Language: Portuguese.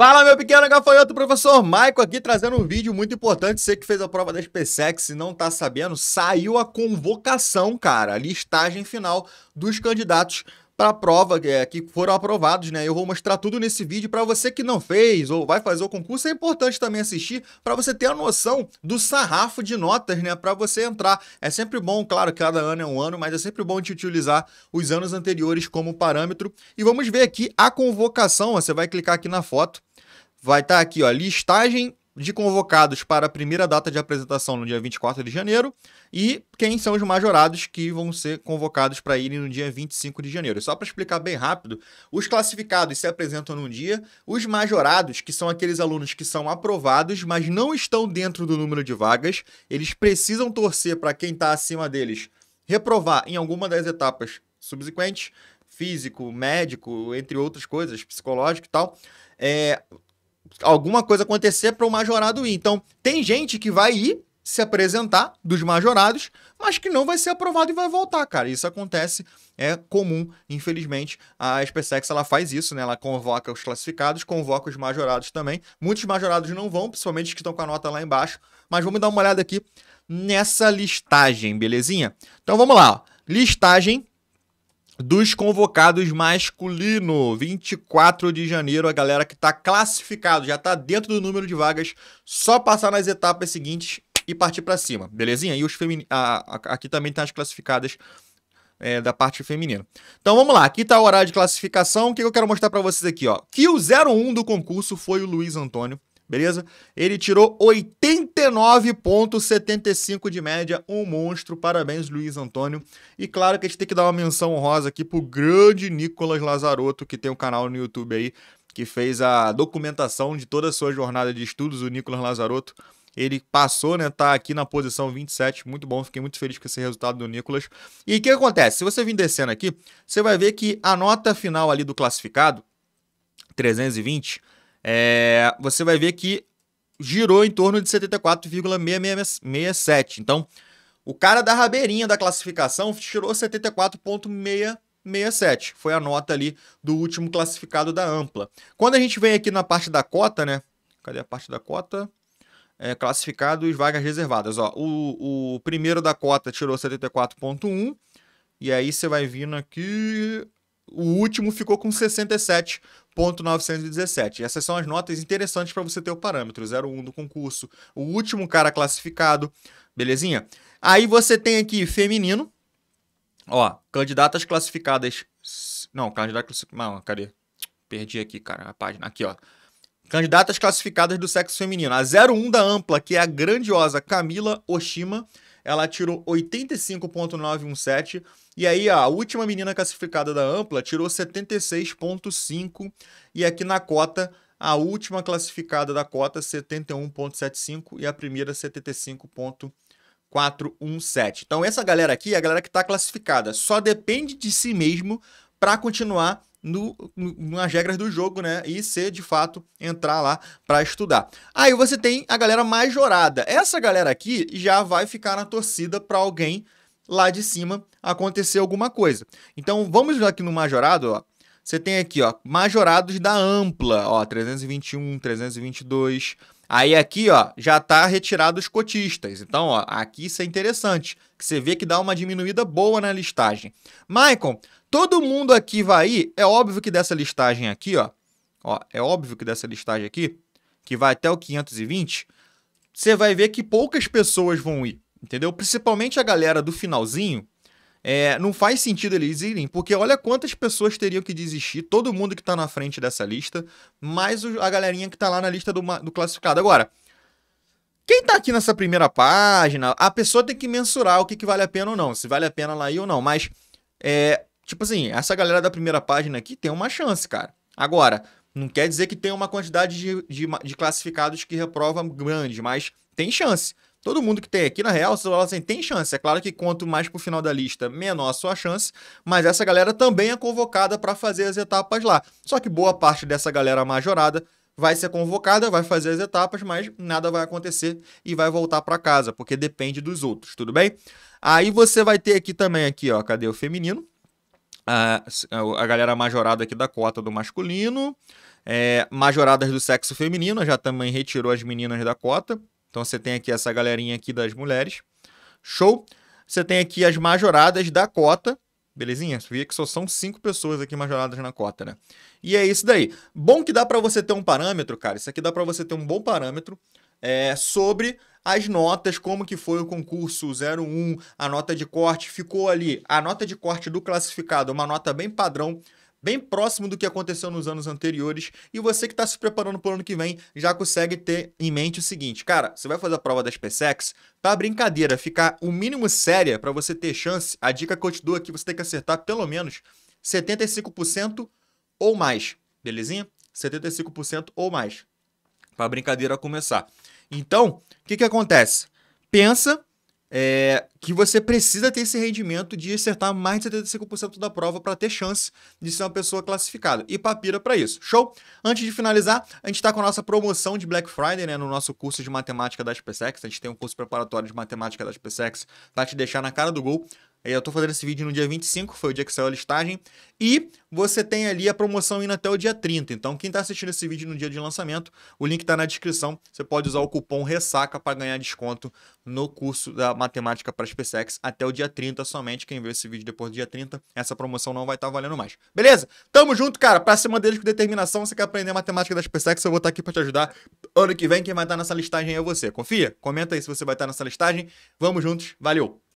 Fala, meu pequeno gafanhoto, professor Maico aqui trazendo um vídeo muito importante. Você que fez a prova da SpaceX e não tá sabendo, saiu a convocação, cara, a listagem final dos candidatos para a prova, é, que foram aprovados, né? Eu vou mostrar tudo nesse vídeo para você que não fez ou vai fazer o concurso, é importante também assistir para você ter a noção do sarrafo de notas, né, para você entrar. É sempre bom, claro, cada ano é um ano, mas é sempre bom te utilizar os anos anteriores como parâmetro. E vamos ver aqui a convocação, você vai clicar aqui na foto. Vai estar tá aqui, ó, listagem de convocados para a primeira data de apresentação no dia 24 de janeiro e quem são os majorados que vão ser convocados para irem no dia 25 de janeiro. Só para explicar bem rápido, os classificados se apresentam num dia, os majorados, que são aqueles alunos que são aprovados, mas não estão dentro do número de vagas, eles precisam torcer para quem está acima deles reprovar em alguma das etapas subsequentes, físico, médico, entre outras coisas, psicológico e tal. É, alguma coisa acontecer para o majorado ir. Então, tem gente que vai ir se apresentar dos majorados, mas que não vai ser aprovado e vai voltar, cara. Isso acontece, é comum, infelizmente. A SpaceX ela faz isso, né? Ela convoca os classificados, convoca os majorados também. Muitos majorados não vão, principalmente os que estão com a nota lá embaixo. Mas vamos dar uma olhada aqui nessa listagem, belezinha? Então vamos lá, ó. listagem dos convocados masculino. 24 de janeiro, a galera que está classificado, já está dentro do número de vagas, só passar nas etapas seguintes e partir para cima, belezinha? E os femin... A, aqui também tá as classificadas é, da parte feminina. Então vamos lá, aqui está o horário de classificação. O que eu quero mostrar para vocês aqui, ó? Que o 01 do concurso foi o Luiz Antônio beleza? Ele tirou 89,75 de média, um monstro. Parabéns, Luiz Antônio. E claro que a gente tem que dar uma menção honrosa aqui pro grande Nicolas Lazarotto, que tem um canal no YouTube aí, que fez a documentação de toda a sua jornada de estudos, o Nicolas Lazarotto. Ele passou, né? Tá aqui na posição 27. Muito bom, fiquei muito feliz com esse resultado do Nicolas. E o que acontece? Se você vir descendo aqui, você vai ver que a nota final ali do classificado, 320, é, você vai ver que girou em torno de 74,667. Então, o cara da rabeirinha da classificação tirou 74,667. Foi a nota ali do último classificado da ampla. Quando a gente vem aqui na parte da cota, né? Cadê a parte da cota? É, classificados, vagas reservadas. Ó, o, o primeiro da cota tirou 74,1. E aí você vai vindo aqui. O último ficou com 67 0,917. Essas são as notas interessantes para você ter o parâmetro, 0,1 do concurso, o último cara classificado, belezinha? Aí você tem aqui feminino, ó, candidatas classificadas, não, candidatas classificadas, não, cadê? Perdi aqui, cara, a página, aqui, ó. Candidatas classificadas do sexo feminino. A 01 da Ampla, que é a grandiosa Camila Oshima, ela tirou 85.917 e aí a última menina classificada da ampla tirou 76.5 e aqui na cota a última classificada da cota 71.75 e a primeira 75.417. Então essa galera aqui é a galera que está classificada, só depende de si mesmo para continuar no, no, nas regras do jogo, né? E ser de fato entrar lá para estudar. Aí você tem a galera majorada. Essa galera aqui já vai ficar na torcida para alguém lá de cima acontecer alguma coisa. Então vamos aqui no majorado, ó. Você tem aqui, ó, majorados da ampla, ó, 321, 322, Aí aqui, ó, já está retirado os cotistas. Então, ó, aqui isso é interessante, que você vê que dá uma diminuída boa na listagem. Michael, todo mundo aqui vai ir, é óbvio que dessa listagem aqui, ó, ó, é óbvio que dessa listagem aqui, que vai até o 520, você vai ver que poucas pessoas vão ir, entendeu? Principalmente a galera do finalzinho, é, não faz sentido eles irem, porque olha quantas pessoas teriam que desistir, todo mundo que tá na frente dessa lista, mais a galerinha que tá lá na lista do, do classificado. Agora, quem tá aqui nessa primeira página, a pessoa tem que mensurar o que, que vale a pena ou não, se vale a pena lá ir ou não, mas, é, tipo assim, essa galera da primeira página aqui tem uma chance, cara. Agora, não quer dizer que tem uma quantidade de, de, de classificados que reprova grande, mas tem chance. Todo mundo que tem aqui, na real, você fala assim, tem chance. É claro que quanto mais pro final da lista, menor a sua chance, mas essa galera também é convocada para fazer as etapas lá. Só que boa parte dessa galera majorada vai ser convocada, vai fazer as etapas, mas nada vai acontecer e vai voltar para casa, porque depende dos outros, tudo bem? Aí você vai ter aqui também aqui, ó, cadê o feminino? A, a galera majorada aqui da cota do masculino, é, majoradas do sexo feminino, já também retirou as meninas da cota, então você tem aqui essa galerinha aqui das mulheres. Show. Você tem aqui as majoradas da cota, belezinha? Você vê que só são cinco pessoas aqui majoradas na cota, né? E é isso daí. Bom que dá para você ter um parâmetro, cara. Isso aqui dá para você ter um bom parâmetro é, sobre as notas, como que foi o concurso 01, a nota de corte ficou ali. A nota de corte do classificado, uma nota bem padrão bem próximo do que aconteceu nos anos anteriores. E você que está se preparando para o ano que vem já consegue ter em mente o seguinte: cara, você vai fazer a prova das SpaceX? Para tá brincadeira ficar o mínimo séria para você ter chance, a dica que eu te dou aqui é você tem que acertar pelo menos 75% ou mais, belezinha? 75% ou mais. Para brincadeira começar. Então, o que, que acontece? Pensa é, que você precisa ter esse rendimento de acertar mais de 75% da prova para ter chance de ser uma pessoa classificada. E papira para isso. Show? Antes de finalizar, a gente está com a nossa promoção de Black Friday, né? No nosso curso de matemática da SpaceX. A gente tem um curso preparatório de matemática da SpaceX para te deixar na cara do gol. Eu tô fazendo esse vídeo no dia 25, foi o dia que saiu a listagem. E você tem ali a promoção indo até o dia 30. Então, quem está assistindo esse vídeo no dia de lançamento, o link está na descrição. Você pode usar o cupom RESSACA para ganhar desconto no curso da Matemática para SpaceX até o dia 30 somente. Quem vê esse vídeo depois do dia 30, essa promoção não vai estar tá valendo mais. Beleza? Tamo junto, cara. Pra cima deles com determinação. Você quer aprender matemática da SpaceX? Eu vou estar tá aqui para te ajudar. Ano que vem, quem vai estar tá nessa listagem é você. Confia? Comenta aí se você vai estar tá nessa listagem. Vamos juntos. Valeu!